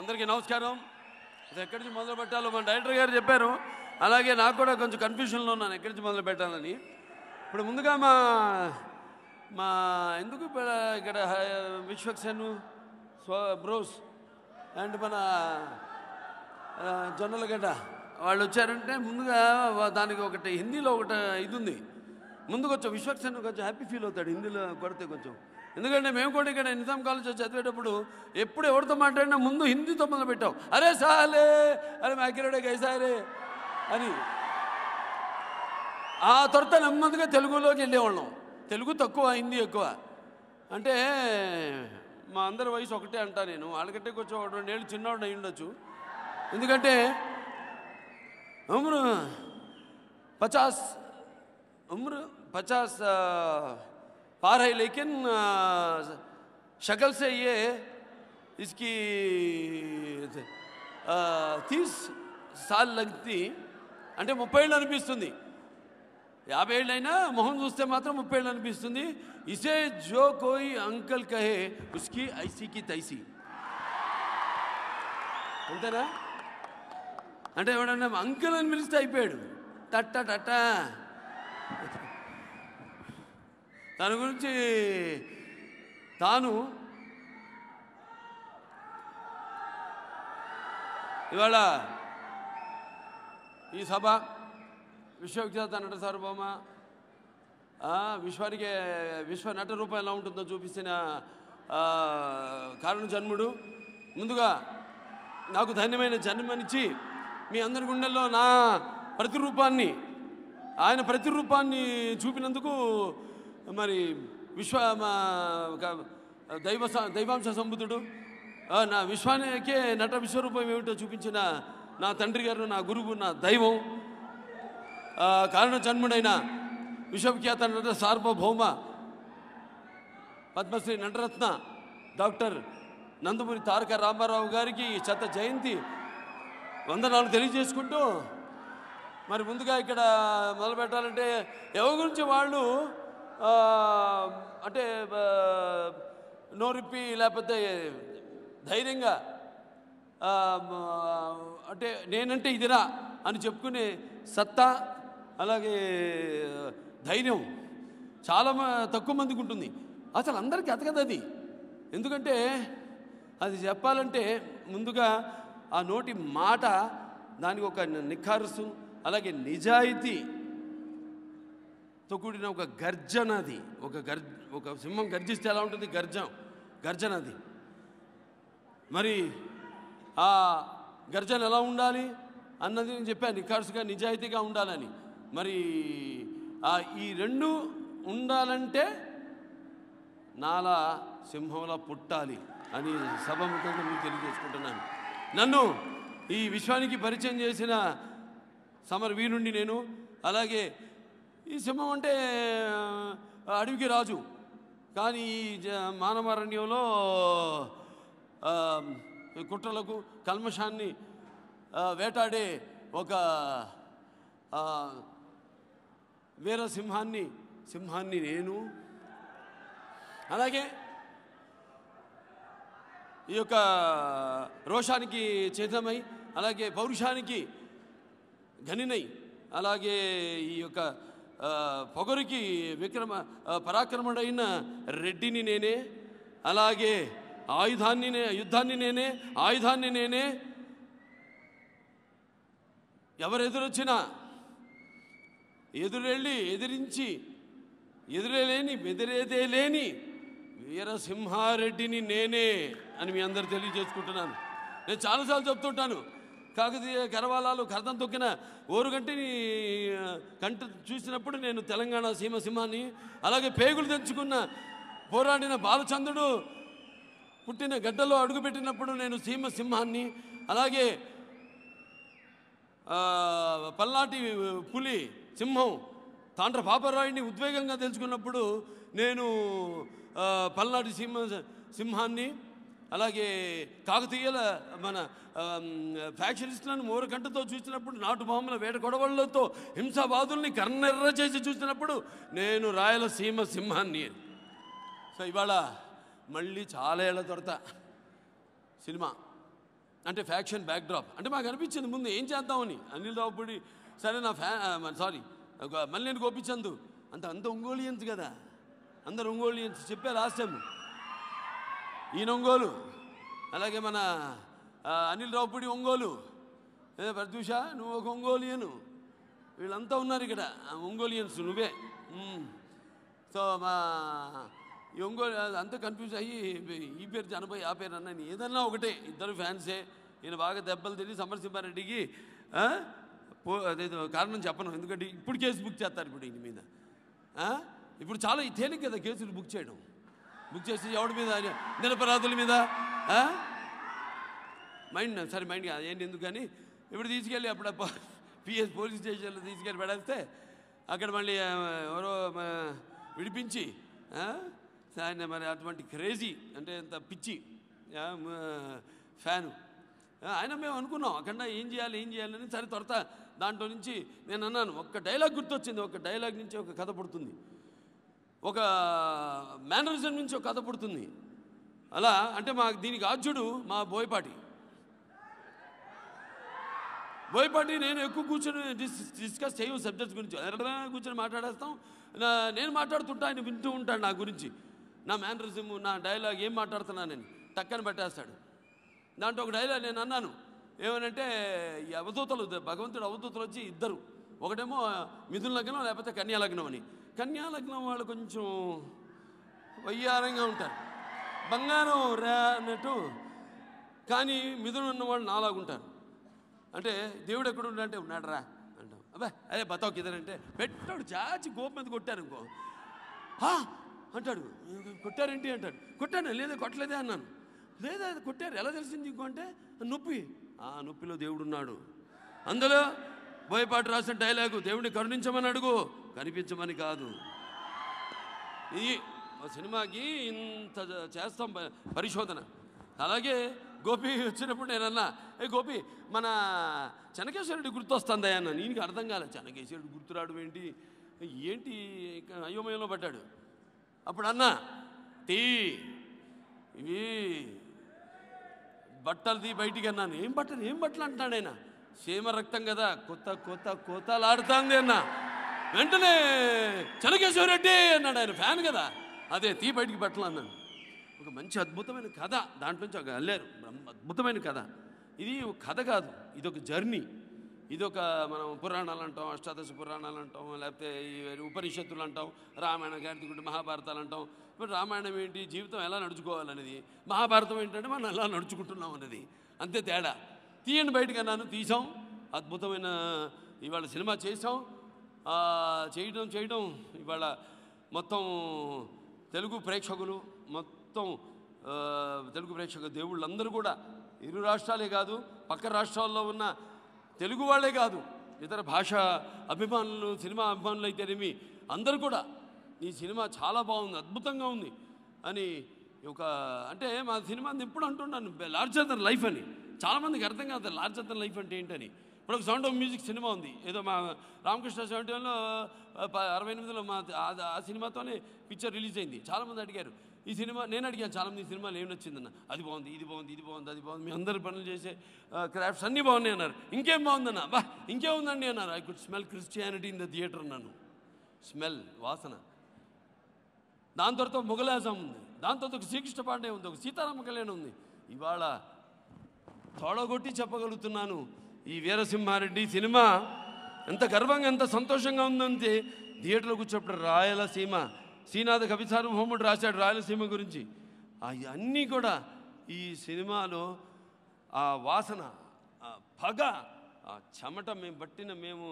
అందరికీ నమస్కారం ఇది ఎక్కడి నుంచి మొదలు పెట్టాలో మన డైరెక్టర్ గారు చెప్పారు అలాగే నాకు కూడా కొంచెం కన్ఫ్యూషన్లో ఉన్నాను ఎక్కడి నుంచి మొదలు పెట్టాలని ఇప్పుడు ముందుగా మా మా ఎందుకు ఇక్కడ విశ్వక్సన్ స్వ బ్రోస్ అండ్ మన గడ్డ వాళ్ళు వచ్చారంటే ముందుగా దానికి ఒకటి హిందీలో ఒకటి ఇది ఉంది ముందుకు కొంచెం విశ్వక్సేన్ కొంచెం హ్యాపీ ఫీల్ అవుతాడు హిందీలో కొడితే కొంచెం ఎందుకంటే మేము కూడా ఇక్కడ నిజాం కాలేజ్లో చదివేటప్పుడు ఎప్పుడు ఎవరితో మాట్లాడినా ముందు హిందీతో మొదలు పెట్టాం అరే సాలే అరే మాకిరడే గైసారే అని ఆ తొరత నెమ్మదిగా తెలుగులోకి వెళ్ళేవాళ్ళం తెలుగు తక్కువ హిందీ ఎక్కువ అంటే మా అందరి వయసు ఒకటే అంటా నేను వాళ్ళకంటే కొంచెం ఒక రెండేళ్ళు చిన్నవాడు అయి ఉండొచ్చు ఎందుకంటే ఉమ్రు పచాస్ ఉమ్రు పచాస్ पा रहे लेकिन शक्ल से ये इसकी तीस సార్లు లగ్తి అంటే ముప్పై ఏళ్ళు అనిపిస్తుంది యాభై ఏళ్ళైనా మొహం చూస్తే మాత్రం ముప్పై ఏళ్ళు అనిపిస్తుంది ఇసే జో కోయి అంకల్ కహే ఉస్కి ఐసీకి తైసీ అంతేనా అంటే ఎవడన్నా అంకుల్ అని పిలిస్తే అయిపోయాడు టట్ట టట్ట తన గురించి తాను ఇవాళ ఈ సభ విశ్వవిఖ్యాత నట సార్వభౌమ విశ్వానికి విశ్వ నట రూపం ఎలా ఉంటుందో చూపించిన కారణ జన్ముడు ముందుగా నాకు ధన్యమైన జన్మనిచ్చి మీ అందరి గుండెల్లో నా ప్రతిరూపాన్ని ఆయన ప్రతిరూపాన్ని చూపినందుకు మరి విశ్వ దైవ దైవాంశ సంబుతుడు నా విశ్వానికే నట విశ్వరూపం ఏమిటో చూపించిన నా తండ్రి గారు నా గురువు నా దైవం కారణ జన్ముడైన విశ్వవిఖ్యాత నట సార్వభౌమ పద్మశ్రీ నటరత్న డాక్టర్ నందమూరి తారక రామారావు గారికి చెత్త జయంతి వందనాలు తెలియజేసుకుంటూ మరి ముందుగా ఇక్కడ మొదలు పెట్టాలంటే ఎవరి గురించి వాళ్ళు అంటే నోరిప్పి లేకపోతే ధైర్యంగా అంటే నేనంటే ఇదిరా అని చెప్పుకునే సత్తా అలాగే ధైర్యం చాలా తక్కువ మందికి ఉంటుంది అసలు అందరికీ అతకదు అది ఎందుకంటే అది చెప్పాలంటే ముందుగా ఆ నోటి మాట దానికి ఒక నిఖారుసు అలాగే నిజాయితీ తో కూడిన ఒక గర్జనది ఒక గర్జ ఒక సింహం గర్జిస్తే ఎలా ఉంటుంది గర్జం గర్జనది మరి ఆ గర్జన ఎలా ఉండాలి అన్నది నేను చెప్పాను నిఖార్సుగా నిజాయితీగా ఉండాలని మరి ఈ రెండు ఉండాలంటే నాలా సింహంలా పుట్టాలి అని సభముఖంగా మీకు తెలియజేసుకుంటున్నాను నన్ను ఈ విశ్వానికి పరిచయం చేసిన సమర్ వీరుండి నేను అలాగే ఈ సింహం అంటే అడవికి రాజు కానీ ఈ మానవారణ్యంలో కుట్రలకు కల్మషాన్ని వేటాడే ఒక వీర సింహాన్ని సింహాన్ని నేను అలాగే ఈ యొక్క రోషానికి చేతమై అలాగే పౌరుషానికి ఘనినై అలాగే ఈ యొక్క పొగరికి విక్రమ పరాక్రముడైన రెడ్డిని నేనే అలాగే ఆయుధాన్ని యుద్ధాన్ని నేనే ఆయుధాన్ని నేనే ఎవరు ఎదురొచ్చిన ఎదురెళ్ళి ఎదిరించి ఎదురేలేని బెదిరేదే లేని వీరసింహారెడ్డిని నేనే అని మీ అందరు తెలియజేసుకుంటున్నాను నేను చాలాసార్లు చెప్తుంటాను కాకతీయ కరవాలాలు కరతం తొక్కిన ఓరుగంటిని కంట చూసినప్పుడు నేను తెలంగాణ సీమ సింహాన్ని అలాగే పేగులు తెంచుకున్న పోరాడిన బాలచంద్రుడు పుట్టిన గడ్డలో అడుగుపెట్టినప్పుడు నేను సీమ సింహాన్ని అలాగే పల్లాటి పులి సింహం తాండ్ర పాపరాయుడిని ఉద్వేగంగా తెలుసుకున్నప్పుడు నేను పల్నాటి సింహ సింహాన్ని అలాగే కాకతీయుల మన ఫ్యాక్షనిస్టులను మూరకంటతో చూసినప్పుడు నాటు బొమ్మల వేట గొడవలతో హింసావాదుల్ని కర్ణెర్ర చేసి చూసినప్పుడు నేను రాయలసీమ సింహాన్ని సో ఇవాళ మళ్ళీ చాలా ఏళ్ళ దొరత సినిమా అంటే ఫ్యాక్షన్ బ్యాక్డ్రాప్ అంటే మాకు అనిపించింది ముందు ఏం చేద్దామని అనిల్ రావుపూడి సరే నా ఫ్యా సారీ మళ్ళీ నేను గోపించందు అంత అంత ఒంగోలియన్స్ కదా అందరు ఒంగోలియన్స్ చెప్పే రాసాము ఈయన ఒంగోలు అలాగే మన అనిల్ రావుపూడి ఒంగోలు ప్రత్యూష నువ్వు ఒక ఒంగోలియను వీళ్ళంతా ఉన్నారు ఇక్కడ ఒంగోలియన్స్ నువ్వే సో మా ఈ ఒంగోలు అంతా కన్ఫ్యూజ్ అయ్యి ఈ పేరు జనపై ఆ పేరు అన్నాను ఏదన్నా ఒకటే ఇద్దరు ఫ్యాన్సే నేను బాగా దెబ్బలు తిని పో అదే కారణం చెప్పను ఎందుకంటే ఇప్పుడు కేసు బుక్ చేస్తారు ఇప్పుడు ఈయన మీద ఇప్పుడు చాలా తేలిక కదా కేసులు బుక్ చేయడం బుక్ చేసి ఎవడి మీద నిరపరాధుల మీద మైండ్ సరే మైండ్ కాదు ఏంటి ఎందుకు కానీ ఇప్పుడు తీసుకెళ్ళి అప్పుడు పిఎస్ పోలీస్ స్టేషన్లో తీసుకెళ్ళి పెడేస్తే అక్కడ మళ్ళీ ఎవరో విడిపించి ఆయన మరి అటువంటి క్రేజీ అంటే ఎంత పిచ్చి ఫ్యాను ఆయన మేము అనుకున్నాం అక్కడ ఏం చేయాలి ఏం చేయాలని సరే త్వరత దాంట్లో నుంచి నేను అన్నాను ఒక్క డైలాగ్ గుర్తొచ్చింది ఒక డైలాగ్ నుంచి ఒక కథ పుడుతుంది ఒక మేనరిజం నుంచి ఒక కథ పుడుతుంది అలా అంటే మా దీనికి ఆజుడు మా బోయపాటి బోయపాటి నేను ఎక్కువ కూర్చొని డిస్కస్ చేయము సబ్జెక్ట్స్ గురించి ఎర్రగా కూర్చొని మాట్లాడేస్తాం నేను మాట్లాడుతుంటా ఆయన వింటూ ఉంటాడు నా గురించి నా మేనరిజం నా డైలాగ్ ఏం మాట్లాడుతున్నా నేను టక్కని పెట్టేస్తాడు దాంట్లో ఒక డైలాగ్ నేను అన్నాను ఏమనంటే అవధూతలు భగవంతుడు అవధూతలు వచ్చి ఇద్దరు ఒకటేమో మిథున లగ్నం లేకపోతే కన్యా లగ్నం అని కన్యా లగ్నం వాళ్ళు కొంచెం వయ్యారంగా ఉంటారు బంగారం రా అన్నట్టు కానీ మిథున ఉన్న వాళ్ళు నాలాగుంటారు అంటే దేవుడు ఎక్కడ ఉన్నాడంటే ఉన్నాడు రా అంటాం అబ్బా అదే బతావు కిదనంటే పెట్టాడు చాచి గోపు మీద కొట్టారు ఇంకో అంటాడు కొట్టారేంటి అంటాడు కొట్టాను లేదా కొట్టలేదే అన్నాను లేదా కొట్టారు ఎలా తెలిసింది ఇంకో అంటే నొప్పి ఆ నొప్పిలో దేవుడు ఉన్నాడు అందులో భయపాటు రాసిన డైలాగు దేవుడిని కరుణించమని అడుగు కనిపించమని కాదు ఈ సినిమాకి ఇంత చేస్తాం పరిశోధన అలాగే గోపి వచ్చినప్పుడు నేనన్నా ఏ గోపి మన చెనకేశ్వరుడు గుర్తొస్తుందా అన్న నీకు అర్థం కాలే చెనకేశ్వరుడు గుర్తురాడు ఏంటి ఏంటి అయోమయంలో పడ్డాడు అప్పుడు అన్న తీ ఇవి బట్టలు తీ బయటికి అన్నాను ఏం బట్టలు ఏం బట్టలు అంటున్నాడు ఆయన సీమ రక్తం కదా కొత్త కొత్త కొత్తలాడుతుంది అన్న వెంటనే రెడ్డి అన్నాడు ఆయన ఫ్యాన్ కదా అదే తీ బయటికి పెట్టాలన్నాను ఒక మంచి అద్భుతమైన కథ దాంట్లోంచి ఒక అల్లారు అద్భుతమైన కథ ఇది ఒక కథ కాదు ఇది ఒక జర్నీ ఇది ఒక మనం పురాణాలు అంటాం అష్టాదశ పురాణాలు అంటాం లేకపోతే ఈ ఉపనిషత్తులు అంటాం రామాయణ గుడి మహాభారతాలు అంటాం ఇప్పుడు రామాయణం ఏంటి జీవితం ఎలా నడుచుకోవాలనేది మహాభారతం ఏంటంటే మనం ఎలా నడుచుకుంటున్నాం అనేది అంతే తేడా తీయండి బయటకు అన్నాను తీసాం అద్భుతమైన ఇవాళ సినిమా చేసాం చేయడం చేయడం ఇవాళ మొత్తం తెలుగు ప్రేక్షకులు మొత్తం తెలుగు ప్రేక్షక దేవుళ్ళందరూ కూడా ఇరు రాష్ట్రాలే కాదు పక్క రాష్ట్రాల్లో ఉన్న తెలుగు వాళ్ళే కాదు ఇతర భాష అభిమానులు సినిమా అభిమానులు అయితేనేమి అందరూ కూడా ఈ సినిమా చాలా బాగుంది అద్భుతంగా ఉంది అని ఒక అంటే మా సినిమా ఎప్పుడు అంటున్నాను లార్జర్ దాని లైఫ్ అని చాలామందికి అర్థం కాదు లార్జ్ అతన్ లైఫ్ అంటే ఏంటని ఇప్పుడు ఒక సౌండ్ ఆఫ్ మ్యూజిక్ సినిమా ఉంది ఏదో మా రామకృష్ణ సెవెంటీన్లో అరవై ఎనిమిదిలో మా ఆ సినిమాతోనే పిక్చర్ రిలీజ్ అయింది చాలామంది అడిగారు ఈ సినిమా నేను అడిగాను చాలామంది సినిమాలు ఏమి నచ్చిందన్న అది బాగుంది ఇది బాగుంది ఇది బాగుంది అది బాగుంది మీ అందరు పనులు చేసే క్రాఫ్ట్స్ అన్నీ బాగున్నాయి అన్నారు ఇంకేం బాగుందన్న బా ఇంకేముందండి అన్నారు I could smell Christianity in the theatre అన్నాను స్మెల్ వాసన దాని తర్వాత మొగలాజం ఉంది దాని తర్వాత ఒక శ్రీకృష్ణ పాండే ఉంది ఒక సీతారామ కళ్యాణం ఉంది ఇవాళ తోడగొట్టి చెప్పగలుగుతున్నాను ఈ వీరసింహారెడ్డి సినిమా ఎంత గర్వంగా ఎంత సంతోషంగా ఉందంటే థియేటర్లో కూర్చోప్పుడు రాయలసీమ శ్రీనాథ కవి సార్వభౌముడు రాశాడు రాయలసీమ గురించి అన్నీ కూడా ఈ సినిమాలో ఆ వాసన ఆ పగ ఆ చెమట మేము పట్టిన మేము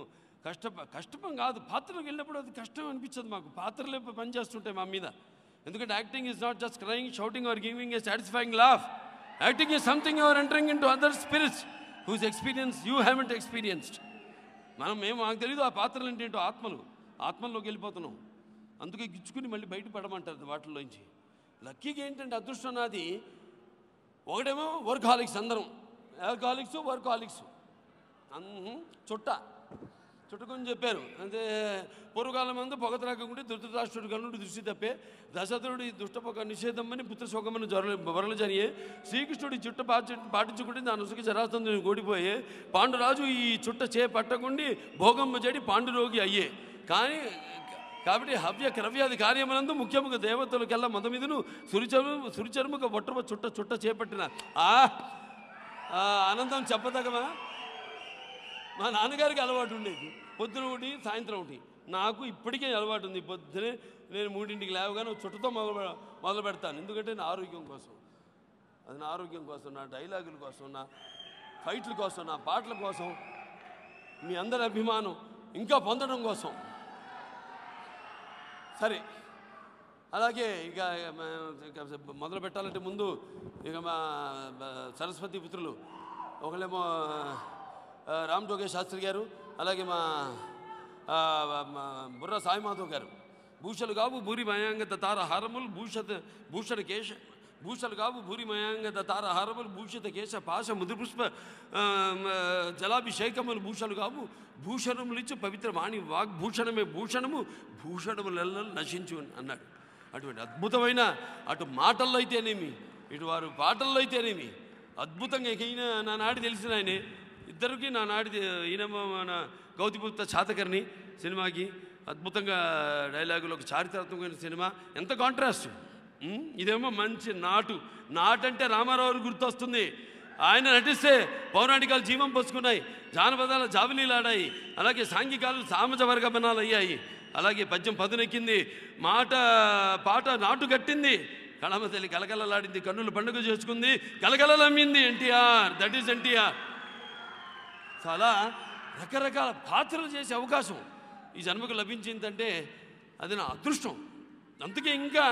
కష్ట కష్టపం కాదు పాత్రలోకి వెళ్ళినప్పుడు అది కష్టం అనిపించదు మాకు పాత్రలే పనిచేస్తుంటాయి మా మీద ఎందుకంటే acting is not just crying shouting or giving a satisfying laugh acting is something your entering in to other spirits whose experience you haven't experienced మనం మేము మాకు తెలియదు ఆ పాత్రలు ఏంటేంటో ఆత్మలు ఆత్మల్లోకి వెళ్ళిపోతున్నాం అందుకే గిచ్చుకుని మళ్ళీ బయట పడమంటారు వాటిలోంచి లక్కీగా ఏంటంటే అదృష్టం నాది ఒకటేమో వర్క్ హాలిక్స్ అందరం వర్క్ కాలిక్స్ వర్క్ హాలిక్స్ చుట్ట చుట్టుకుని చెప్పారు అంటే పూర్వకాలం అందు పొగతరాకుంటే ధృతరాష్ట్రుడు కనుడు దృష్టి తప్పే దశరథుడి నిషేధం నిషేధమని పుత్రశోకమని జ్వరలు వరలు జరిగే శ్రీకృష్ణుడి చుట్ట పాటించుకుంటే దాని ఉసుకి జరాస్తుంది ఓడిపోయే పాండురాజు ఈ చుట్ట చే పట్టకుండి భోగమ్మ చెడి పాండురోగి అయ్యే కానీ కాబట్టి హవ్య క్రవ్యాది కార్యమునందు ముఖ్యముగా మత మొదమిదును సురిచరు సురిచరుముఖ బొట్టమ చుట్ట చుట్ట చేపట్టిన ఆ ఆనందం చెప్పదగమా మా నాన్నగారికి అలవాటు ఉండేది పొద్దున ఒకటి సాయంత్రం ఒకటి నాకు ఇప్పటికే అలవాటు ఉంది పొద్దునే నేను మూడింటికి లేవగానే చుట్టతో మొదలు మొదలు పెడతాను ఎందుకంటే నా ఆరోగ్యం కోసం అది నా ఆరోగ్యం కోసం నా డైలాగుల కోసం నా ఫైట్ల కోసం నా పాటల కోసం మీ అందరి అభిమానం ఇంకా పొందడం కోసం సరే అలాగే ఇక మొదలు పెట్టాలంటే ముందు ఇక మా సరస్వతి పుత్రులు ఒకళ్ళేమో రామ్ జోగేష్ శాస్త్రి గారు అలాగే మా బుర్ర సాయిమాధవ్ గారు భూషలు కావు భూరి మయాంగత తార హారములు భూషత భూషణ కేశ భూషలు కావు భూరి మయాంగత తార హారములు భూషిత కేశ పాశ ముదుపుష్ప జలాభిషేకములు భూషలు కావు పవిత్ర వాణి వాగ్భూషణమే భూషణము భూషణములలో నశించు అన్నాడు అటువంటి అద్భుతమైన అటు మాటల్లో అయితేనేమి ఇటు వారు పాటల్లో అయితేనేమి అద్భుతంగా ఎక్కైనా నానాడు తెలిసిన ఆయనే ఇద్దరికి నా నాటి ఈయన మన గౌతిపుత్త చాతకర్ణి సినిమాకి అద్భుతంగా డైలాగులు ఒక చారిత్రాత్మకమైన సినిమా ఎంత కాంట్రాస్ట్ ఇదేమో మంచి నాటు నాటు అంటే రామారావు గుర్తొస్తుంది ఆయన నటిస్తే పౌరాణికాలు జీవం పోసుకున్నాయి జానపదాల జాబిలీలాడాయి అలాగే సాంఘికాలు సామజ వర్గమనాలు అయ్యాయి అలాగే పద్యం పదునెక్కింది మాట పాట నాటు కట్టింది కళమ తల్లి కలకలలాడింది కన్నులు పండుగ చేసుకుంది కలకలలమ్మింది ఎన్టీఆర్ దట్ ఈస్ ఎన్టీఆర్ చాలా రకరకాల పాత్రలు చేసే అవకాశం ఈ జన్మకు లభించిందంటే అది నా అదృష్టం అందుకే ఇంకా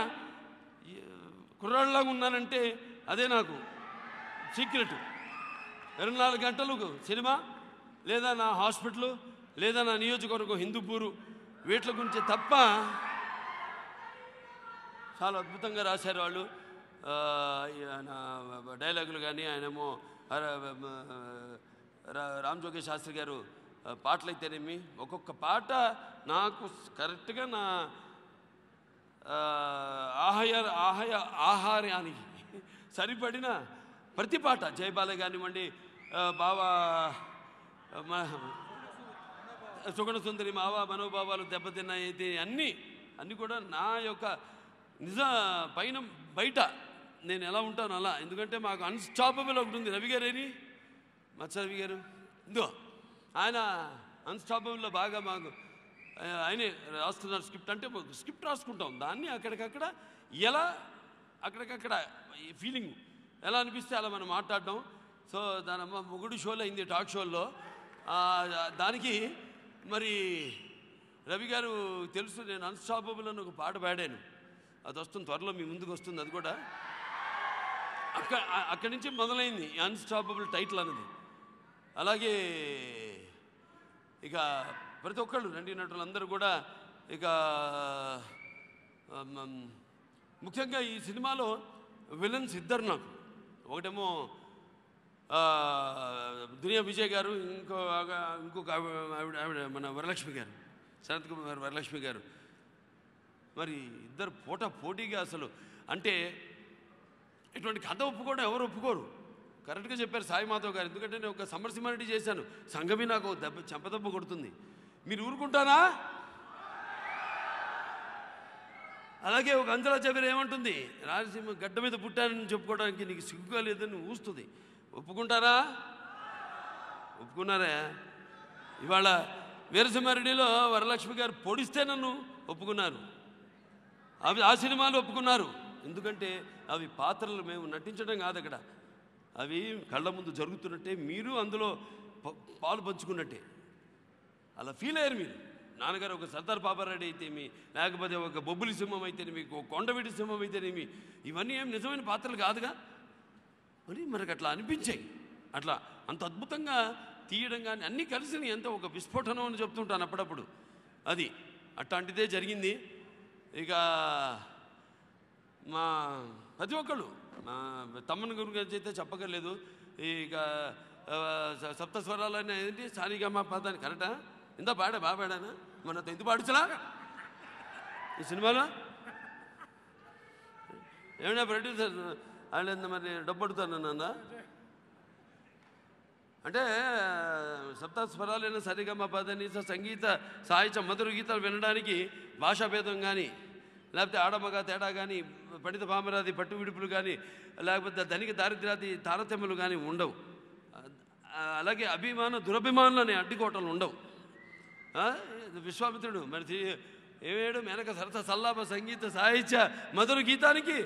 కుర్రాళ్ళలాగా ఉన్నానంటే అదే నాకు సీక్రెట్ ఇరవై నాలుగు గంటలు సినిమా లేదా నా హాస్పిటల్ లేదా నా నియోజకవర్గం హిందూపూరు వీటి గురించి తప్ప చాలా అద్భుతంగా రాశారు వాళ్ళు ఆయన డైలాగులు కానీ ఆయనేమో రామ్జోగి శాస్త్రి గారు పాటలు అయితేనేమి ఒక్కొక్క పాట నాకు కరెక్ట్గా నా ఆహాయ ఆహాయ ఆహారానికి సరిపడిన ప్రతి పాట జయబాల కానివ్వండి బావా సుగుణ సుందరి మావ మనోభావాలు దెబ్బతిన్నాయి అన్నీ అన్నీ కూడా నా యొక్క నిజ పైన బయట నేను ఎలా ఉంటాను అలా ఎందుకంటే మాకు అన్స్టాపబుల్ ఒకటి ఉంది రవి గారేని మత్సరవి గారు ఇందో ఆయన అన్స్టాపబుల్లో బాగా మాకు ఆయనే రాస్తున్నారు స్క్రిప్ట్ అంటే స్క్రిప్ట్ రాసుకుంటాం దాన్ని అక్కడికక్కడ ఎలా అక్కడికక్కడ ఈ ఫీలింగ్ ఎలా అనిపిస్తే అలా మనం మాట్లాడడం సో దాని మొగుడు షోలో అయింది టాక్ షోలో దానికి మరి రవి గారు తెలుసు నేను అన్స్టాపబుల్ అని ఒక పాట పాడాను అది వస్తుంది త్వరలో మీ ముందుకు వస్తుంది అది కూడా అక్కడ అక్కడి నుంచి మొదలైంది అన్స్టాపబుల్ టైటిల్ అన్నది అలాగే ఇక ప్రతి ఒక్కళ్ళు రండి నటులందరూ కూడా ఇక ముఖ్యంగా ఈ సినిమాలో విలన్స్ ఇద్దరు నాకు ఒకటేమో దునియా విజయ్ గారు ఇంకో ఇంకొక ఆవిడ ఆవిడ మన వరలక్ష్మి గారు శరత్ కుమార్ వరలక్ష్మి గారు మరి ఇద్దరు పోటా పోటీగా అసలు అంటే ఇటువంటి కథ ఒప్పుకోవడం ఎవరు ఒప్పుకోరు కరెక్ట్గా చెప్పారు సాయిమాధవ్ గారు ఎందుకంటే నేను ఒక సమరసింహారెడ్డి చేశాను సంఘమే నాకు దెబ్బ చెంపదెబ్బ కొడుతుంది మీరు ఊరుకుంటారా అలాగే ఒక అంజలా చెబిరి ఏమంటుంది రాజసింహ గడ్డ మీద పుట్టానని చెప్పుకోవడానికి నీకు సిగ్గుగా లేదని ఊస్తుంది ఒప్పుకుంటారా ఒప్పుకున్నారా ఇవాళ వీరసింహారెడ్డిలో వరలక్ష్మి గారు పొడిస్తే నన్ను ఒప్పుకున్నారు అవి ఆ సినిమాలు ఒప్పుకున్నారు ఎందుకంటే అవి పాత్రలు మేము నటించడం కాదు అక్కడ అవి కళ్ళ ముందు జరుగుతున్నట్టే మీరు అందులో పాలు పంచుకున్నట్టే అలా ఫీల్ అయ్యారు మీరు నాన్నగారు ఒక సర్దార్ బాబారెడ్డి మీ లేకపోతే ఒక బొబ్బులి సింహం అయితేనేమి ఒక కొండవీటి సింహం అయితేనేమి ఇవన్నీ ఏమి నిజమైన పాత్రలు కాదుగా మరి మనకు అట్లా అనిపించాయి అట్లా అంత అద్భుతంగా తీయడం కానీ అన్నీ కలిసి ఎంతో ఒక విస్ఫోటనం అని చెప్తుంటాను అప్పుడప్పుడు అది అట్లాంటిదే జరిగింది ఇక మా ప్రతి ఒక్కళ్ళు తమ్మని గురించి అయితే చెప్పగలేదు ఇక సప్త అయినా ఏంటి సారీగమ్మ పాదాన్ని కరెక్టా ఇంత పాడా బాగా పాడానా మన ఎందుకు పాడుచలా ఈ సినిమాలో ఏమైనా ప్రొడ్యూసర్ ఆయన మరి డబ్బడుతాను నాన్న అంటే సప్తస్వరాలైన సరిగమ్మ పదనీస సంగీత సాహిత్య మధుర గీతాలు వినడానికి భాషాభేదం కానీ లేకపోతే ఆడమగా తేడా కానీ పండిత భామరాది పట్టు విడుపులు కానీ లేకపోతే ధనిక దారిద్రాది తారతమ్యలు కానీ ఉండవు అలాగే అభిమాన దురభిమానులు అనే అడ్డుకోటలు ఉండవు విశ్వామిత్రుడు మరి ఏమేడు మెనక సరస సల్లాప సంగీత సాహిత్య మధుర గీతానికి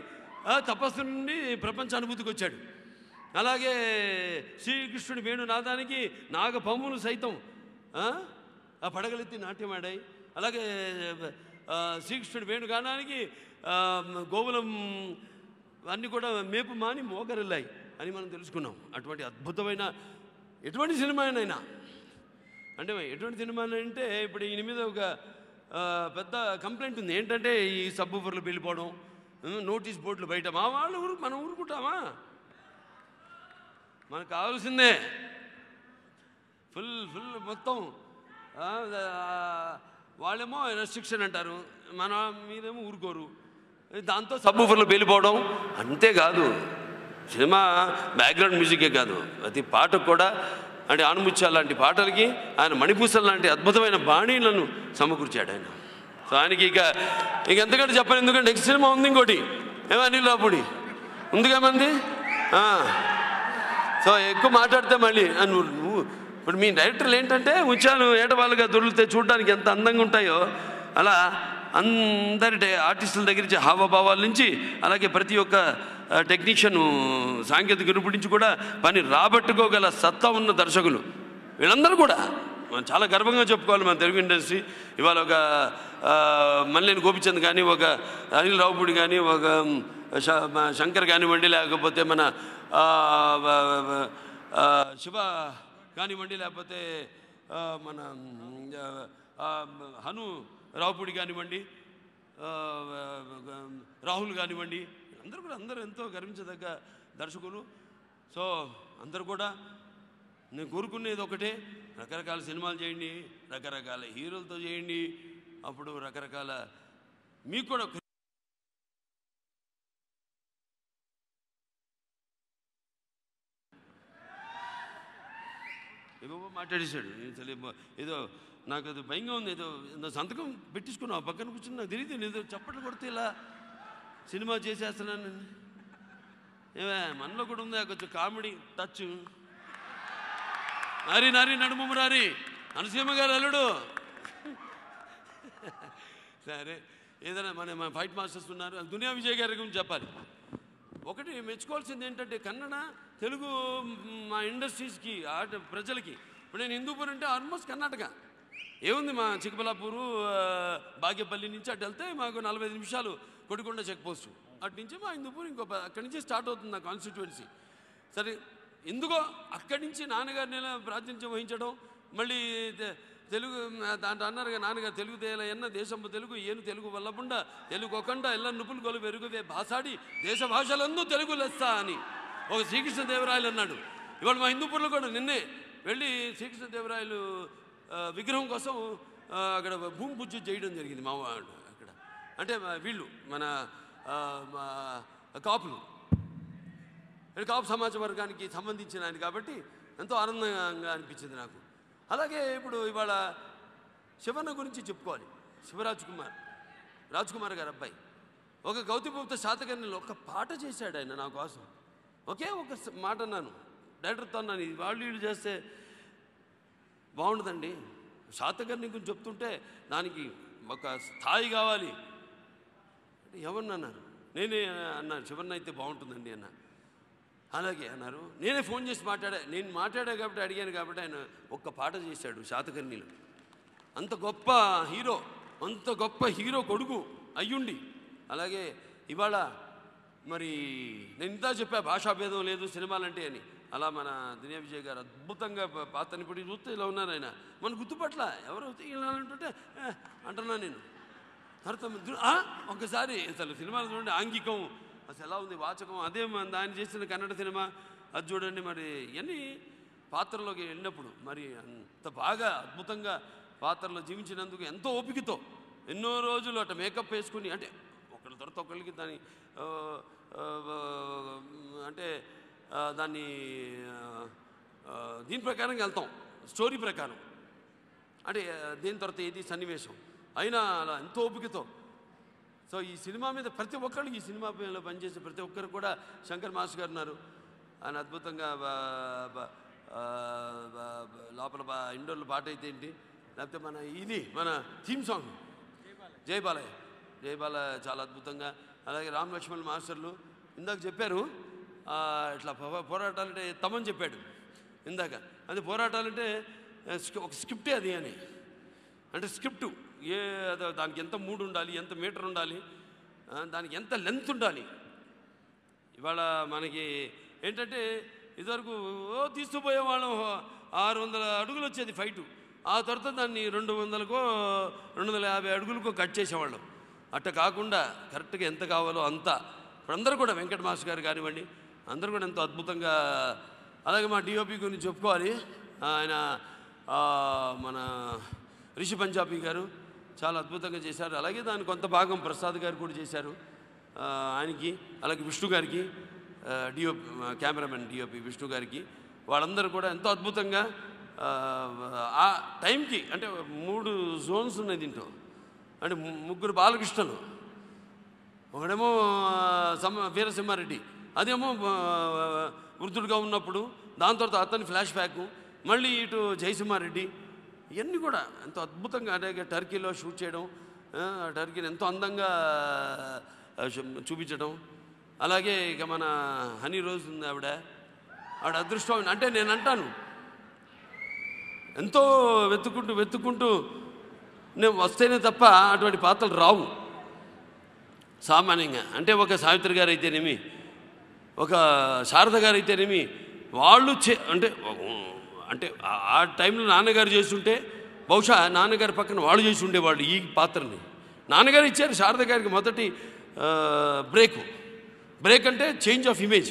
తపస్సు నుండి ప్రపంచ అనుభూతికి వచ్చాడు అలాగే శ్రీకృష్ణుడి వేణునాదానికి నాగపములు సైతం ఆ పడగలెత్తి నాట్యమాడాయి అలాగే శ్రీకృష్ణుడి వేణుగానానికి గోవులం అన్నీ కూడా మేపు మాని మోకరిల్లాయి అని మనం తెలుసుకున్నాం అటువంటి అద్భుతమైన ఎటువంటి సినిమానైనా అంటే ఎటువంటి సినిమా అంటే ఇప్పుడు ఈయన మీద ఒక పెద్ద కంప్లైంట్ ఉంది ఏంటంటే ఈ సబ్బుఫర్లు వెళ్ళిపోవడం నోటీస్ బోర్డులు బయట మా వాళ్ళు ఊరు మనం ఊరుకుంటామా మనకు కావాల్సిందే ఫుల్ ఫుల్ మొత్తం వాళ్ళేమో రెస్ట్రిక్షన్ అంటారు మన మీరేమో ఊరుకోరు దాంతో సబ్బుఫర్లు పేలిపోవడం అంతేకాదు సినిమా బ్యాక్గ్రౌండ్ మ్యూజికే కాదు ప్రతి పాటకు కూడా అంటే ఆనుముత్యాల లాంటి పాటలకి ఆయన మణిపూసల్ లాంటి అద్భుతమైన బాణీలను సమకూర్చాడు ఆయన సో ఆయనకి ఇక ఇక ఎంతకంటే చెప్పాను ఎందుకంటే నెక్స్ట్ సినిమా ఉంది ఇంకోటి ఏమో అనిల్ రాపుడి ఉందిగా మంది సో ఎక్కువ మాట్లాడితే మళ్ళీ నువ్వు ఇప్పుడు మీ డైరెక్టర్లు ఏంటంటే ఉంచాను ఏటవాళ్ళుగా దొరికితే చూడడానికి ఎంత అందంగా ఉంటాయో అలా అందరి ఆర్టిస్టుల దగ్గర నుంచి హావభావాల నుంచి అలాగే ప్రతి ఒక్క టెక్నీషియన్ సాంకేతిక నిపుణుడి నుంచి కూడా పని రాబట్టుకోగల సత్తా ఉన్న దర్శకులు వీళ్ళందరూ కూడా మనం చాలా గర్వంగా చెప్పుకోవాలి మన తెలుగు ఇండస్ట్రీ ఇవాళ ఒక మల్లేని గోపిచంద్ కానీ ఒక అనిల్ రావుపూడి కానీ ఒక శంకర్ కానివ్వండి లేకపోతే మన శివ కానివ్వండి లేకపోతే మన హను రావుపూడి కానివ్వండి రాహుల్ కానివ్వండి అందరూ కూడా అందరూ ఎంతో గర్వించదగ్గ దర్శకులు సో అందరు కూడా నేను కోరుకునేది ఒకటే రకరకాల సినిమాలు చేయండి రకరకాల హీరోలతో చేయండి అప్పుడు రకరకాల మీకు కూడా ఏమో మాట్లాడేశాడు నేను తెలియ ఏదో నాకు అది భయంగా ఉంది ఏదో నా సంతకం పెట్టించుకున్నా ఆ పక్కన కూర్చుని నాకు తెలియదు ఏదో చప్పట్లు కొడితే ఇలా సినిమా చేసేస్తున్నాను ఏమే మనలో కూడా ఉంది కొంచెం కామెడీ టచ్ నారి నారి నడుము నారి అనసీమ గారు అల్లుడు సరే ఏదైనా మన మన ఫైట్ మాస్టర్స్ ఉన్నారు దునియా విజయ్ గారి గురించి చెప్పాలి ఒకటి మెచ్చుకోవాల్సింది ఏంటంటే కన్నడ తెలుగు మా ఇండస్ట్రీస్కి ప్రజలకి ఇప్పుడు నేను హిందూపూర్ అంటే ఆల్మోస్ట్ కర్ణాటక ఏముంది మా చిక్కుబలాపూరు బాగేపల్లి నుంచి అటు వెళ్తే మాకు నలభై నిమిషాలు కొడుకుండా చెక్ పోస్ట్ అటు నుంచి మా హిందూపూర్ ఇంకో అక్కడి నుంచి స్టార్ట్ అవుతుంది నా కాన్స్టిట్యువెన్సీ సరే ఎందుకో అక్కడి నుంచి నాన్నగారు నేను ప్రాతినిధ్యం వహించడం మళ్ళీ తెలుగు దాంట్లో అన్నారు నాన్నగారు తెలుగు ఎన్న దేశం తెలుగు ఏను తెలుగు వల్లకుండా తెలుగు ఒకండ ఎల్ల నుపులు కొలు వెరుగువే భాషాడి దేశ భాషలందు తెలుగు లెస్తా అని ఒక శ్రీకృష్ణదేవరాయలు అన్నాడు ఇవాళ మా హిందూపూర్లో కూడా నిన్నే వెళ్ళి శ్రీకృష్ణదేవరాయలు విగ్రహం కోసం అక్కడ భూమి పూజ చేయడం జరిగింది మా అక్కడ అంటే వీళ్ళు మన కాపులు కాపు సమాజ వర్గానికి సంబంధించిన ఆయన కాబట్టి ఎంతో ఆనందంగా అనిపించింది నాకు అలాగే ఇప్పుడు ఇవాళ శివన్న గురించి చెప్పుకోవాలి శివరాజ్ కుమార్ రాజ్కుమార్ గారు అబ్బాయి ఒక గౌతమభక్త శాతకర్ణిలో ఒక పాట చేశాడు ఆయన నా కోసం ఒకే ఒక మాట అన్నాను డైరెక్టర్తో అన్నాను ఇది వాళ్ళు వీళ్ళు చేస్తే బాగుండదండి శాతకర్ణి గురించి చెప్తుంటే దానికి ఒక స్థాయి కావాలి ఎవరిని అన్నారు నేనే అన్నా చివరిని అయితే బాగుంటుందండి అన్న అలాగే అన్నారు నేనే ఫోన్ చేసి మాట్లాడా నేను మాట్లాడా కాబట్టి అడిగాను కాబట్టి ఆయన ఒక్క పాట చేశాడు శాతకర్ణిలో అంత గొప్ప హీరో అంత గొప్ప హీరో కొడుకు అయ్యుండి అలాగే ఇవాళ మరి నేను ఇంత చెప్పా భాషాభేదం లేదు సినిమాలంటే అని అలా మన దునియా విజయ్ గారు అద్భుతంగా పాత్రని పడి చూస్తే ఇలా ఉన్నారు ఆయన మన గుర్తుపట్ల ఎవరు ఇలా అంటుంటే అంటున్నా నేను తర్వాత ఒకసారి అసలు సినిమాలు చూడండి ఆంగికం అసలు ఎలా ఉంది వాచకం అదే ఆయన చేసిన కన్నడ సినిమా అది చూడండి మరి ఇవన్నీ పాత్రలోకి వెళ్ళినప్పుడు మరి అంత బాగా అద్భుతంగా పాత్రలో జీవించినందుకు ఎంతో ఓపికతో ఎన్నో రోజులు అట మేకప్ వేసుకుని అంటే ఒకరి తర్వాత ఒకరికి దాని అంటే దాన్ని దీని ప్రకారం వెళ్తాం స్టోరీ ప్రకారం అంటే దీని తర్వాత ఏది సన్నివేశం అయినా అలా ఎంతో ఓపికతో సో ఈ సినిమా మీద ప్రతి ఒక్కరు ఈ సినిమా పనిచేసే ప్రతి ఒక్కరు కూడా శంకర్ మాస్ గారు ఉన్నారు ఆయన అద్భుతంగా లోపల ఇండోర్లో పాట అయితే ఏంటి లేకపోతే మన ఇది మన థీమ్ సాంగ్ జయబాలయ్య జయబాలయ్య చాలా అద్భుతంగా అలాగే రామ్ లక్ష్మణ్ మాస్టర్లు ఇందాక చెప్పారు ఇట్లా పోరాటాలంటే తమని చెప్పాడు ఇందాక అది పోరాటాలంటే ఒక స్క్రిప్టే అది అని అంటే స్క్రిప్టు ఏ దానికి ఎంత మూడు ఉండాలి ఎంత మీటర్ ఉండాలి దానికి ఎంత లెంత్ ఉండాలి ఇవాళ మనకి ఏంటంటే ఇదివరకు ఓ తీసుకుపోయేవాళ్ళం ఆరు వందల అడుగులు వచ్చేది ఫైటు ఆ తర్వాత దాన్ని రెండు వందలకో రెండు వందల యాభై అడుగులకో కట్ చేసేవాళ్ళం అట్ట కాకుండా కరెక్ట్గా ఎంత కావాలో అంత ఇప్పుడు అందరూ కూడా వెంకట గారు కానివ్వండి అందరూ కూడా ఎంతో అద్భుతంగా అలాగే మా డిఓపి గురించి చెప్పుకోవాలి ఆయన మన రిషి పంజాబీ గారు చాలా అద్భుతంగా చేశారు అలాగే దాని కొంత భాగం ప్రసాద్ గారు కూడా చేశారు ఆయనకి అలాగే విష్ణు గారికి డిఓపి కెమెరామెన్ డిఓపి విష్ణు గారికి వాళ్ళందరూ కూడా ఎంతో అద్భుతంగా ఆ టైంకి అంటే మూడు జోన్స్ ఉన్నాయి దీంట్లో అంటే ముగ్గురు బాలకృష్ణలు ఒకడేమో సమ వీరసింహారెడ్డి అదేమో వృద్ధుడిగా ఉన్నప్పుడు దాని తర్వాత అతని ఫ్లాష్ బ్యాక్ మళ్ళీ ఇటు జయసింహారెడ్డి ఇవన్నీ కూడా ఎంతో అద్భుతంగా అలాగే టర్కీలో షూట్ చేయడం టర్కీని ఎంతో అందంగా చూపించడం అలాగే ఇక మన హనీ రోజు ఉంది ఆవిడ ఆవిడ అదృష్టం అంటే నేను అంటాను ఎంతో వెతుక్కుంటూ వెతుక్కుంటూ నేను వస్తేనే తప్ప అటువంటి పాత్రలు రావు సామాన్యంగా అంటే ఒక సావిత్రి గారు అయితేనేమి ఒక శారద గారు అయితేనేమి వాళ్ళు చే అంటే అంటే ఆ టైంలో నాన్నగారు చేస్తుంటే బహుశా నాన్నగారి పక్కన వాళ్ళు చేసి ఉండేవాళ్ళు ఈ పాత్రని నాన్నగారు ఇచ్చారు శారద గారికి మొదటి బ్రేక్ బ్రేక్ అంటే చేంజ్ ఆఫ్ ఇమేజ్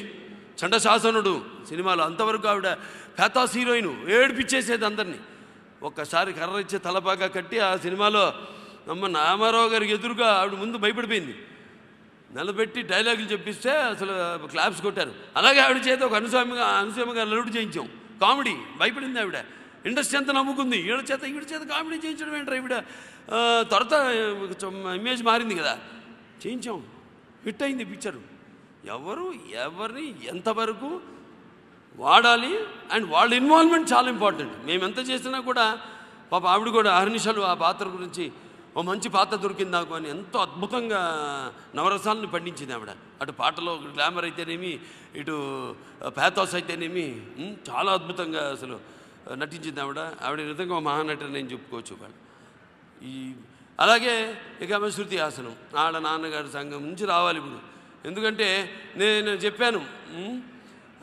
చండశాసనుడు సినిమాలో అంతవరకు ఆవిడ పేతాస్ హీరోయిన్ ఏడిపించేసేది అందరినీ ఒక్కసారి కర్ర ఇచ్చే తలపాగా కట్టి ఆ సినిమాలో అమ్మ నామారావు గారికి ఎదురుగా ఆవిడ ముందు భయపడిపోయింది నిలబెట్టి డైలాగులు చెప్పిస్తే అసలు క్లాప్స్ కొట్టారు అలాగే ఆవిడ చేత ఒక అనుస్వామి అనుస్వామి గారు లలుడు చేయించాం కామెడీ భయపడింది ఆవిడ ఇండస్ట్రీ అంతా నమ్ముకుంది ఈవిడ చేత ఈవిడ చేత కామెడీ చేయించడం ఏంటో ఈవిడ త్వరత ఇమేజ్ మారింది కదా చేయించాం హిట్ అయింది పిక్చర్ ఎవరు ఎవరిని ఎంతవరకు వాడాలి అండ్ వాళ్ళ ఇన్వాల్వ్మెంట్ చాలా ఇంపార్టెంట్ మేము ఎంత చేసినా కూడా పాప ఆవిడ కూడా ఆరు ఆ పాత్ర గురించి ఓ మంచి పాత్ర దొరికింది నాకు అని ఎంతో అద్భుతంగా నవరసాలను పండించింది ఆవిడ అటు పాటలో గ్లామర్ అయితేనేమి ఇటు ప్యాథాస్ అయితేనేమి చాలా అద్భుతంగా అసలు నటించింది ఆవిడ ఆవిడ నిజంగా మహానటని నేను చెప్పుకోవచ్చు వాళ్ళు ఈ అలాగే ఇక ఆమె శృతి ఆసనం ఆడ నాన్నగారి సంఘం నుంచి రావాలి ఇప్పుడు ఎందుకంటే నేను చెప్పాను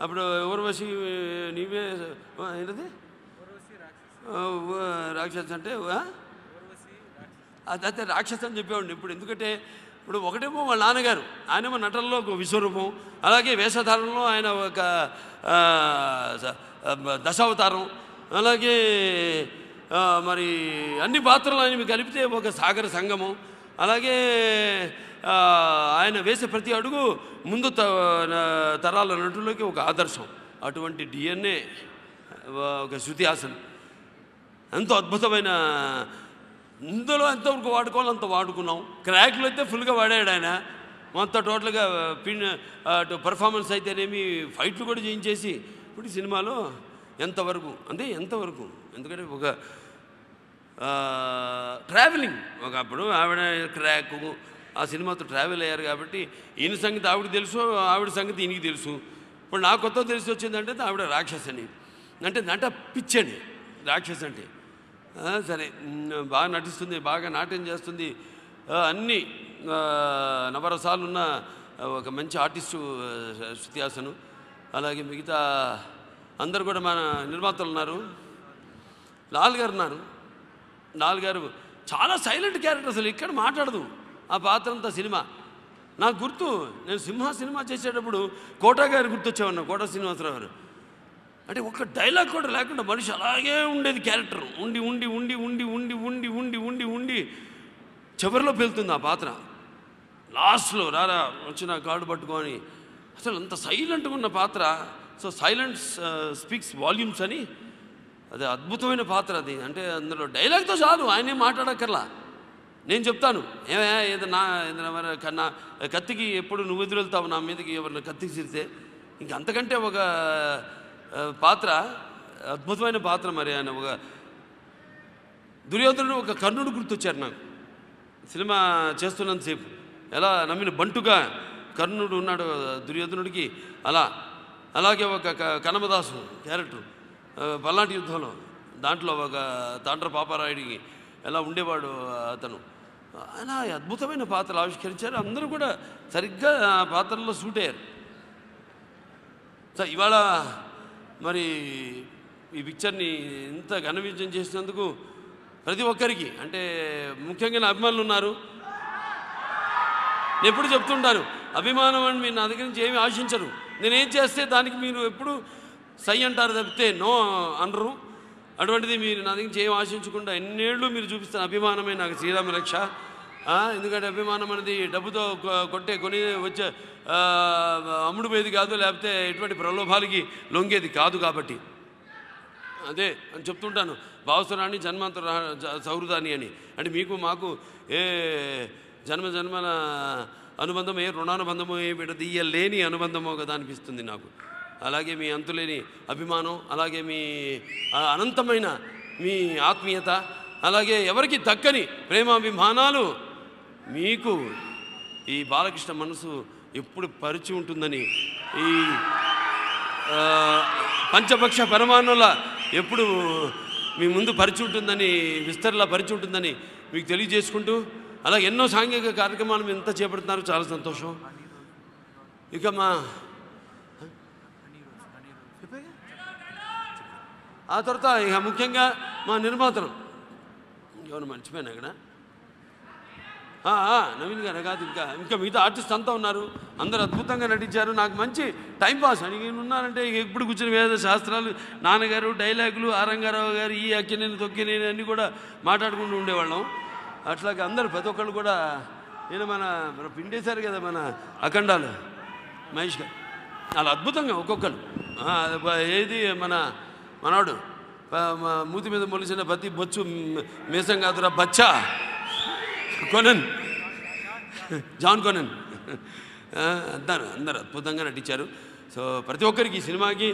అప్పుడు ఊర్వశి నీవే ఏంటది రాక్షస్ అంటే అదైతే రాక్షసం అని చెప్పేవాడిని ఇప్పుడు ఎందుకంటే ఇప్పుడు ఒకటేమో వాళ్ళ నాన్నగారు ఆయనేమో నటనలో ఒక విశ్వరూపం అలాగే వేషధారణలో ఆయన ఒక దశావతారం అలాగే మరి అన్ని పాత్రలు ఆయన కలిపితే ఒక సాగర సంగమం అలాగే ఆయన వేసే ప్రతి అడుగు ముందు తరాల నటులకి ఒక ఆదర్శం అటువంటి డిఎన్ఏ ఒక శృతి ఎంతో అద్భుతమైన ఇందులో ఎంతవరకు వాడుకోవాలి అంత వాడుకున్నాం క్రాక్లు అయితే ఫుల్గా వాడాడు ఆయన మొత్తం టోటల్గా పిన్ అటు పర్ఫార్మెన్స్ అయితేనేమి ఫైట్లు కూడా చేయించేసి ఇప్పుడు సినిమాలో ఎంతవరకు అంటే ఎంతవరకు ఎందుకంటే ఒక ట్రావెలింగ్ ఒకప్పుడు ఆవిడ క్రాక్ ఆ సినిమాతో ట్రావెల్ అయ్యారు కాబట్టి ఈయన సంగతి ఆవిడ తెలుసు ఆవిడ సంగతి ఈయనకి తెలుసు ఇప్పుడు నా కొత్త తెలిసి వచ్చిందంటే ఆవిడ రాక్షసని అంటే నట పిచ్చండి రాక్షస్ అంటే సరే బాగా నటిస్తుంది బాగా నాట్యం చేస్తుంది అన్ని నవరసాలున్న ఒక మంచి ఆర్టిస్టు శృతిహాసను అలాగే మిగతా అందరు కూడా మన నిర్మాతలు ఉన్నారు లాల్ గారు ఉన్నారు లాల్ గారు చాలా సైలెంట్ క్యారెక్టర్ అసలు ఇక్కడ మాట్లాడదు ఆ పాత్ర అంతా సినిమా నాకు గుర్తు నేను సింహ సినిమా చేసేటప్పుడు కోటా గారు గుర్తొచ్చేవాడిని కోట శ్రీనివాసరావు గారు అంటే ఒక్క డైలాగ్ కూడా లేకుండా మనిషి అలాగే ఉండేది క్యారెక్టర్ ఉండి ఉండి ఉండి ఉండి ఉండి ఉండి ఉండి ఉండి ఉండి చివరిలో పెళ్తుంది ఆ పాత్ర లాస్ట్లో రారా వచ్చిన కార్డు పట్టుకొని అసలు అంత సైలెంట్గా ఉన్న పాత్ర సో సైలెంట్ స్పీక్స్ వాల్యూమ్స్ అని అది అద్భుతమైన పాత్ర అది అంటే అందులో డైలాగ్తో చాలు ఆయనే మాట్లాడక్కర్లా నేను చెప్తాను ఏమే ఏదన్నా ఏదైనా కన్నా కత్తికి ఎప్పుడు నువ్వు వెళ్తావు నా మీదకి ఎవరిని కత్తికి చిరితే ఇంకంతకంటే ఒక పాత్ర అద్భుతమైన పాత్ర మరి ఆయన ఒక దుర్యోధనుడు ఒక కర్ణుడు గుర్తొచ్చారు నాకు సినిమా చేస్తున్నంతసేపు ఎలా నమ్మిన బంటుగా కర్ణుడు ఉన్నాడు దుర్యోధనుడికి అలా అలాగే ఒక కనమదాసు క్యారెక్టర్ పల్నాటి యుద్ధంలో దాంట్లో ఒక తాండ్ర పాపారాయుడికి ఎలా ఉండేవాడు అతను ఆయన అద్భుతమైన పాత్రలు ఆవిష్కరించారు అందరూ కూడా సరిగ్గా పాత్రల్లో సూట్ అయ్యారు ఇవాళ మరి ఈ పిక్చర్ని ఇంత ఘన విజయం చేసినందుకు ప్రతి ఒక్కరికి అంటే ముఖ్యంగా నా అభిమానులు ఉన్నారు నేను ఎప్పుడు చెప్తుంటారు అభిమానం అని మీరు నా దగ్గర నుంచి ఏమి ఆశించరు నేనేం చేస్తే దానికి మీరు ఎప్పుడు సై అంటారు తప్పితే నో అనరు అటువంటిది మీరు నా దగ్గర నుంచి ఏమి ఆశించకుండా ఎన్నేళ్ళు మీరు చూపిస్తారు అభిమానమే నాకు శ్రీరామ రక్ష ఎందుకంటే అభిమానం అనేది డబ్బుతో కొట్టే కొని వచ్చే అమ్ముడు అమ్ముడుపోయేది కాదు లేకపోతే ఎటువంటి ప్రలోభాలకి లొంగేది కాదు కాబట్టి అదే అని చెప్తుంటాను భావసరాన్ని జన్మాంతర సౌహృదాన్ని అని అంటే మీకు మాకు ఏ జన్మ జన్మల అనుబంధం ఏ రుణానుబంధము ఏ లేని అనుబంధమో కదా అనిపిస్తుంది నాకు అలాగే మీ అంతులేని అభిమానం అలాగే మీ అనంతమైన మీ ఆత్మీయత అలాగే ఎవరికి దక్కని ప్రేమాభిమానాలు మీకు ఈ బాలకృష్ణ మనసు ఎప్పుడు పరిచి ఉంటుందని ఈ పంచపక్ష పరమాణుల ఎప్పుడు మీ ముందు పరిచి ఉంటుందని విస్తరలా పరిచి ఉంటుందని మీకు తెలియజేసుకుంటూ అలా ఎన్నో సాంఘిక కార్యక్రమాలు ఎంత చేపడుతున్నారు చాలా సంతోషం ఇక మా ఆ తర్వాత ఇక ముఖ్యంగా మా నిర్మాతలు ఎవరు మర్చిపోయాను కదా నవీన్ గారు కాదు ఇంకా ఇంకా మిగతా ఆర్టిస్ట్ అంతా ఉన్నారు అందరు అద్భుతంగా నటించారు నాకు మంచి టైంపాస్ అని నేను ఉన్నారంటే ఎప్పుడు కూర్చుని వేద శాస్త్రాలు నాన్నగారు డైలాగులు ఆరంగారావు గారు ఈ అక్కినేని తొక్కినేని అన్నీ కూడా మాట్లాడుకుంటూ ఉండేవాళ్ళం అట్లాగే అందరు ప్రతి ఒక్కళ్ళు కూడా నేను మన మన పిండేశారు కదా మన అఖండాలు మహేష్ గారు చాలా అద్భుతంగా ఒక్కొక్కరు ఏది మన మనవాడు మూతి మీద మొలిచిన ప్రతి బొచ్చు మీసం కాదురా బచ్చా కొనన్ జాన్ కొనన్ అందరు అందరు అద్భుతంగా నటించారు సో ప్రతి ఒక్కరికి ఈ సినిమాకి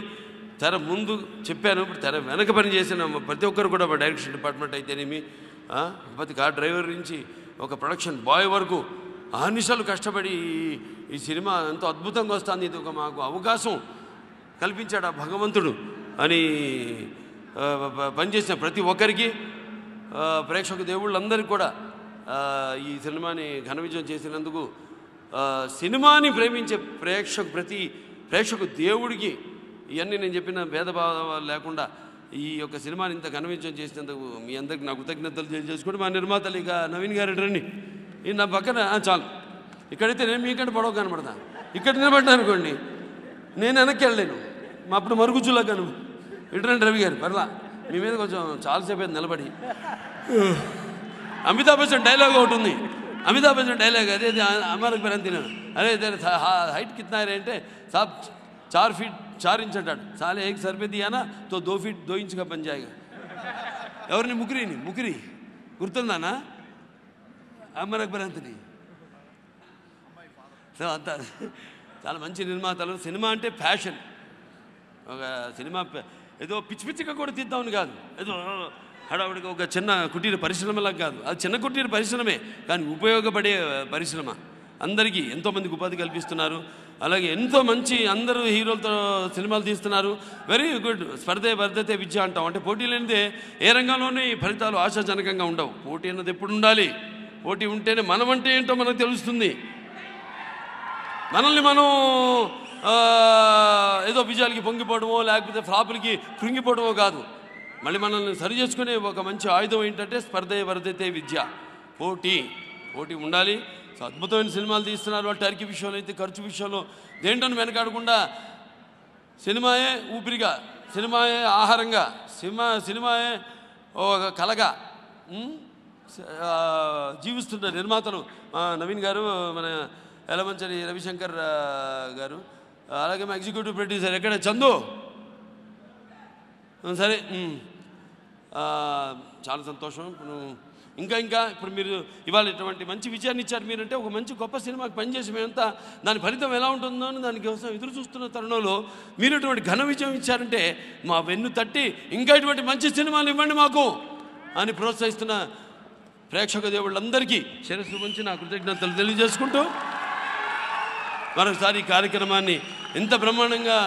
తెర ముందు చెప్పాను ఇప్పుడు తెర వెనక పని చేసిన ప్రతి ఒక్కరు కూడా డైరెక్షన్ డిపార్ట్మెంట్ అయితేనేమి ప్రతి కార్ డ్రైవర్ నుంచి ఒక ప్రొడక్షన్ బాయ్ వరకు అహర్నిశలు కష్టపడి ఈ సినిమా ఎంతో అద్భుతంగా వస్తుంది ఇది ఒక మాకు అవకాశం కల్పించాడు ఆ భగవంతుడు అని పనిచేసిన ప్రతి ఒక్కరికి ప్రేక్షక దేవుళ్ళందరికీ కూడా ఈ సినిమాని ఘన విజయం చేసినందుకు సినిమాని ప్రేమించే ప్రేక్షకు ప్రతి ప్రేక్షకు దేవుడికి ఇవన్నీ నేను చెప్పిన భేదభావాలు లేకుండా ఈ యొక్క సినిమాని ఇంత ఘన విజయం చేసినందుకు మీ అందరికి నా కృతజ్ఞతలు తెలియజేసుకుంటే మా నిర్మాతలు ఇక నవీన్ గారు రండి నా పక్కన చాలు ఇక్కడైతే నేను మీకంటే పొడవ కనబడతాను ఇక్కడ నిలబడ్డాను అనుకోండి నేను వెనక్కి వెళ్ళలేను మా అప్పుడు మరుగుజ్జులా కను ఇటు రవి గారు పర్లా మీ మీద కొంచెం చాలాసేపు నిలబడి అమితాబ్ బచ్చన్ డైలాగ్ ఒకటి ఉంది అమితాబ్ బచ్చన్ డైలాగ్ అదే అమరకు అదే దాని హైట్ కిतना అంటే సాబ్ చార్ ఫీట్ చార్ ఇంచ్ అంటాడు చాలా ఏక్ సర్ తీయానా తో దో ఫీట్ దో ఇంచ్ కా ఎవరిని ముకిరిని ముకిరి గుర్తుందానా అమర్ అక్బర్ అంతని సో అంత చాలా మంచి నిర్మాతలు సినిమా అంటే ఫ్యాషన్ ఒక సినిమా ఏదో పిచ్చి పిచ్చిగా కూడా తీద్దామని కాదు ఏదో హడావుడికి ఒక చిన్న కుటీర పరిశ్రమలా కాదు అది చిన్న కుటీర పరిశ్రమే కానీ ఉపయోగపడే పరిశ్రమ అందరికీ ఎంతోమందికి ఉపాధి కల్పిస్తున్నారు అలాగే ఎంతో మంచి అందరూ హీరోలతో సినిమాలు తీస్తున్నారు వెరీ గుడ్ స్పర్ధే వర్ధతే విద్య అంటాం అంటే పోటీ లేనిదే ఏ రంగంలోనే ఫలితాలు ఆశాజనకంగా ఉండవు పోటీ అన్నది ఎప్పుడు ఉండాలి పోటీ ఉంటేనే మనం అంటే ఏంటో మనకు తెలుస్తుంది మనల్ని మనం ఏదో విజయాలకి పొంగిపోవడమో లేకపోతే ఫ్లాపులకి కృంగిపోవడమో కాదు మళ్ళీ మనల్ని సరి చేసుకునే ఒక మంచి ఆయుధం ఏంటంటే స్పర్ధ వరదతే విద్య పోటీ పోటీ ఉండాలి అద్భుతమైన సినిమాలు తీస్తున్నారు వాళ్ళు టర్కీ విషయంలో అయితే ఖర్చు విషయంలో దేంటని వెనకాడకుండా సినిమాయే ఊపిరిగా సినిమాయే ఆహారంగా సినిమా సినిమాయే ఒక కలగా జీవిస్తున్న నిర్మాతలు నవీన్ గారు మన ఎలమంచరి రవిశంకర్ గారు అలాగే మా ఎగ్జిక్యూటివ్ ప్రొడ్యూసర్ ఎక్కడ చందు సరే చాలా సంతోషం ఇంకా ఇంకా ఇప్పుడు మీరు ఇవాళ ఇటువంటి మంచి విజయాన్ని ఇచ్చారు మీరంటే ఒక మంచి గొప్ప సినిమాకి పనిచేసి మేమంతా దాని ఫలితం ఎలా ఉంటుందో అని దానికోసం ఎదురు చూస్తున్న తరుణంలో మీరు ఇటువంటి ఘన విజయం ఇచ్చారంటే మా వెన్ను తట్టి ఇంకా ఇటువంటి మంచి సినిమాలు ఇవ్వండి మాకు అని ప్రోత్సహిస్తున్న ప్రేక్షక దేవుళ్ళందరికీ శిరస్సు ఉంచి నా కృతజ్ఞతలు తెలియజేసుకుంటూ మరొకసారి ఈ కార్యక్రమాన్ని ఇంత బ్రహ్మాండంగా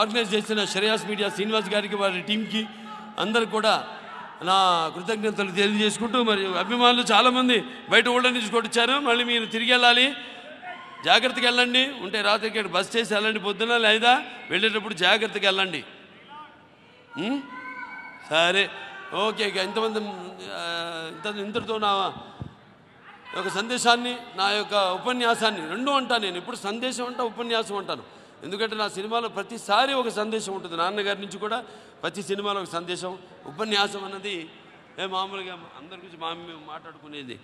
ఆర్గనైజ్ చేసిన శ్రేయాస్ మీడియా శ్రీనివాస్ గారికి వారి టీంకి అందరు కూడా నా కృతజ్ఞతలు తెలియజేసుకుంటూ మరి అభిమానులు చాలామంది బయట ఊళ్ళ నుంచి కొట్టించారు మళ్ళీ మీరు తిరిగి వెళ్ళాలి జాగ్రత్తగా వెళ్ళండి ఉంటే రాత్రికి బస్ చేసి వెళ్ళండి పొద్దున లేదా వెళ్ళేటప్పుడు జాగ్రత్తగా వెళ్ళండి సరే ఓకే ఇంతమంది ఇంత ఇంతటితో నా యొక్క సందేశాన్ని నా యొక్క ఉపన్యాసాన్ని రెండూ అంటాను నేను ఇప్పుడు సందేశం అంటా ఉపన్యాసం అంటాను ఎందుకంటే నా సినిమాలో ప్రతిసారి ఒక సందేశం ఉంటుంది నాన్నగారి నుంచి కూడా ప్రతి సినిమాలో ఒక సందేశం ఉపన్యాసం అన్నది మామూలుగా అందరి గురించి మా మేము మాట్లాడుకునేది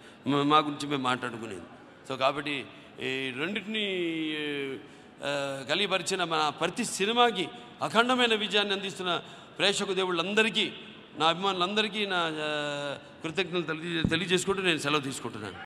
మా గురించి మేము మాట్లాడుకునేది సో కాబట్టి ఈ రెండింటిని కలిగిపరిచిన మన ప్రతి సినిమాకి అఖండమైన విజయాన్ని అందిస్తున్న ప్రేక్షకు దేవుళ్ళందరికీ నా అభిమానులందరికీ నా కృతజ్ఞతలు తెలియజేసుకుంటూ నేను సెలవు తీసుకుంటున్నాను